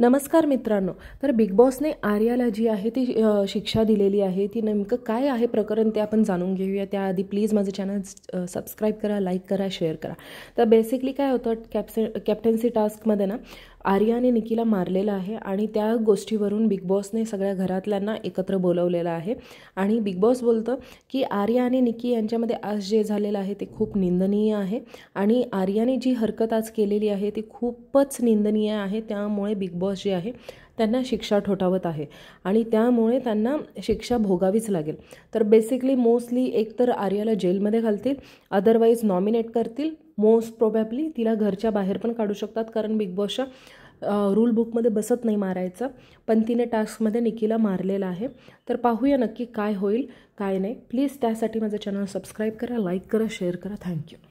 नमस्कार मित्रांनो तर बिग बॉसने आर्याला जी आहे ती शिक्षा दिलेली आहे ती नेमकं काय आहे प्रकरण ते आपण जाणून घेऊया त्याआधी प्लीज माझं चॅनल सबस्क्राईब करा लाईक करा शेअर करा तर बेसिकली काय होतं कॅप्से कॅप्टन्सी टास्कमध्ये ना आर्याने निकीला मारलेलं आहे आणि त्या गोष्टीवरून बिग बॉसने सगळ्या घरातल्यांना एकत्र बोलवलेलं आहे आणि बिग बॉस बोलतं की आर्या आणि निकी यांच्यामध्ये आज जे झालेलं आहे ते खूप निंदनीय आहे आणि आर्याने जी हरकत आज केलेली आहे ती खूपच निंदनीय आहे त्यामुळे बिग बॉस जे आहे त्यांना शिक्षा ठोठावत आहे आणि त्यामुळे त्यांना शिक्षा भोगावीच लागेल तर बेसिकली मोस्टली एकतर आर्याला जेलमध्ये घालतील अदरवाईज नॉमिनेट करतील मोस्ट प्रोबॅबली तिला घरच्या बाहेर पण काढू शकतात कारण बिग बॉसच्या रूल बुकमध्ये बसत नाही मारायचं पण तिने टास्कमध्ये निकीला मारलेला आहे तर पाहूया नक्की काय होईल काय नाही प्लीज त्यासाठी माझं चॅनल सबस्क्राईब करा लाईक करा शेअर करा थँक्यू